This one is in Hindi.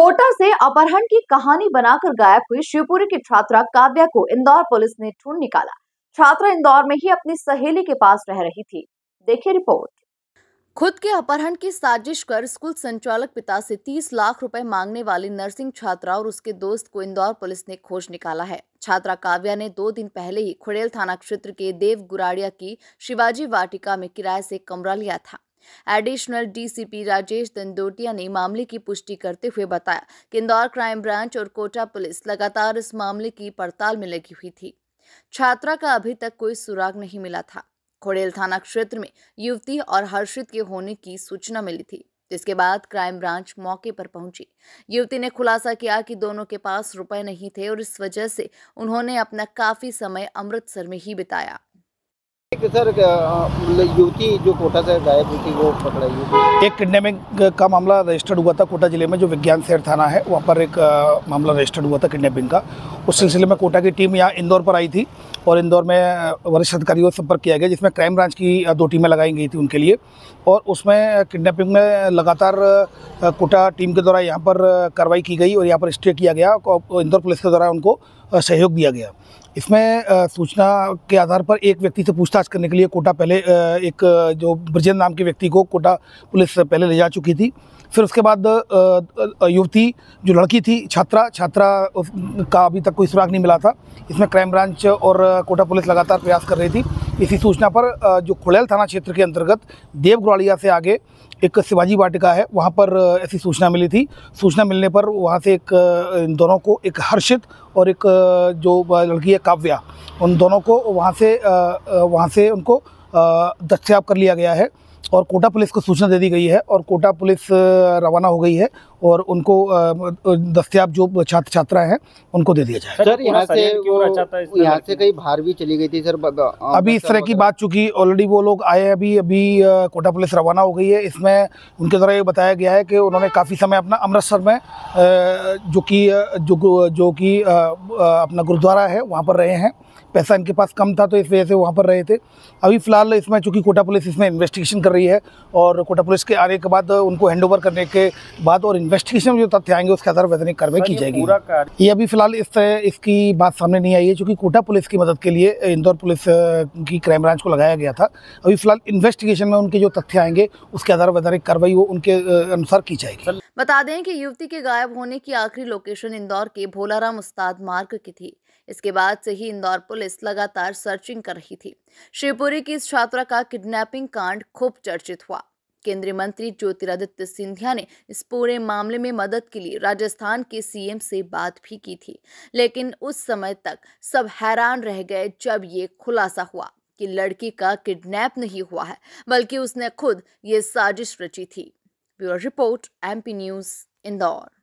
कोटा से अपहरण की कहानी बनाकर गायब हुई शिवपुरी की छात्रा काव्या को इंदौर पुलिस ने ढूंढ निकाला छात्रा इंदौर में ही अपनी सहेली के पास रह रही थी देखिए रिपोर्ट खुद के अपहरण की साजिश कर स्कूल संचालक पिता से 30 लाख रुपए मांगने वाली नर्सिंग छात्रा और उसके दोस्त को इंदौर पुलिस ने खोज निकाला है छात्रा काव्या ने दो दिन पहले ही खुड़ेल थाना क्षेत्र के देव गुराड़िया की शिवाजी वाटिका में किराए से कमरा लिया था एडिशनल डीसीपी राजेश दंदोटिया ने मामले की पुष्टि करते हुए बताया कि इंदौर क्राइम ब्रांच और कोटा पुलिस लगातार इस मामले की पड़ताल में लगी हुई थी छात्रा का अभी तक कोई सुराग नहीं मिला था खोड़ेल थाना क्षेत्र में युवती और हर्षित के होने की सूचना मिली थी जिसके बाद क्राइम ब्रांच मौके पर पहुंची युवती ने खुलासा किया कि दोनों के पास रुपए नहीं थे और इस वजह से उन्होंने अपना काफी समय अमृतसर में ही बिताया सर युवती जो कोटा से गायब हुई थी वो पकड़ाई हुई एक किडनैपिंग का मामला रजिस्टर्ड हुआ था कोटा जिले में जो विज्ञान शहर थाना है वहाँ पर एक मामला रजिस्टर्ड हुआ था किडनैपिंग का उस सिलसिले में कोटा की टीम यहाँ इंदौर पर आई थी और इंदौर में वरिष्ठ अधिकारियों से संपर्क किया गया जिसमें क्राइम ब्रांच की दो टीमें लगाई गई थी उनके लिए और उसमें किडनैपिंग में लगातार कोटा टीम के द्वारा यहाँ पर कार्रवाई की गई और यहाँ पर स्टे किया गया इंदौर पुलिस के द्वारा उनको सहयोग दिया गया इसमें सूचना के आधार पर एक व्यक्ति से पूछताछ करने के लिए कोटा पहले एक जो ब्रजेंद्र नाम के व्यक्ति को कोटा पुलिस पहले ले जा चुकी थी फिर उसके बाद युवती जो लड़की थी छात्रा छात्रा का अभी तक कोई सुराग नहीं मिला था इसमें क्राइम ब्रांच और कोटा पुलिस लगातार प्रयास कर रही थी इसी सूचना पर जो खुड़ैल थाना क्षेत्र के अंतर्गत देवग्वालिया से आगे एक शिवाजी वाटिका है वहाँ पर ऐसी सूचना मिली थी सूचना मिलने पर वहाँ से एक दोनों को एक हर्षित और एक जो लड़की है काव्या उन दोनों को वहाँ से वहाँ से उनको दस्तियाब कर लिया गया है और कोटा पुलिस को सूचना दे दी गई है और कोटा पुलिस रवाना हो गई है और उनको दस्तियाब जो छात्र छात्राएं हैं उनको दे दिया जाए सर यहाँ से यहाँ से कहीं बाहर भी चली गई थी सर अभी इस तरह की बात चुकी ऑलरेडी वो लोग आए अभी अभी कोटा पुलिस रवाना हो गई है इसमें उनके द्वारा ये बताया गया है कि उन्होंने काफ़ी समय अपना अमृतसर में जो कि जो जो कि अपना गुरुद्वारा है वहाँ पर रहे हैं पैसा इनके पास कम था तो इस वजह से वहाँ पर रहे थे अभी फ़िलहाल इसमें चूँकि कोटा पुलिस इसमें इन्वेस्टिगेशन कर रही है और कोटा पुलिस के आने के बाद उनको हैंड करने के बाद और इन्वेस्टिगेशन जो तथ्य आएंगे उसके आधार वैधानिक कार्रवाई की जाएगी ये अभी फिलहाल इस इसकी बात सामने नहीं आई है क्योंकि कोटा पुलिस की मदद के लिए इंदौर पुलिस की क्राइम ब्रांच को लगाया गया था अभी फिलहाल इन्वेस्टिगेशन में उनके जो तथ्य आएंगे उसके आधार वैधानिक कार्रवाई वो उनके अनुसार की जाएगी बता दें कि युवती के गायब होने की आखिरी लोकेशन इंदौर के भोलाराम उस्ताद मार्ग की थी इसके बाद से ही इंदौर पुलिस लगातार सर्चिंग कर रही थी शिवपुरी की इस छात्रा का किडनैपिंग कांड खूब चर्चित हुआ केंद्रीय मंत्री ज्योतिरादित्य सिंधिया ने इस पूरे मामले में मदद के लिए राजस्थान के सीएम से बात भी की थी लेकिन उस समय तक सब हैरान रह गए जब ये खुलासा हुआ कि लड़की का किडनैप नहीं हुआ है बल्कि उसने खुद ये साजिश रची थी bureau report MP news Indore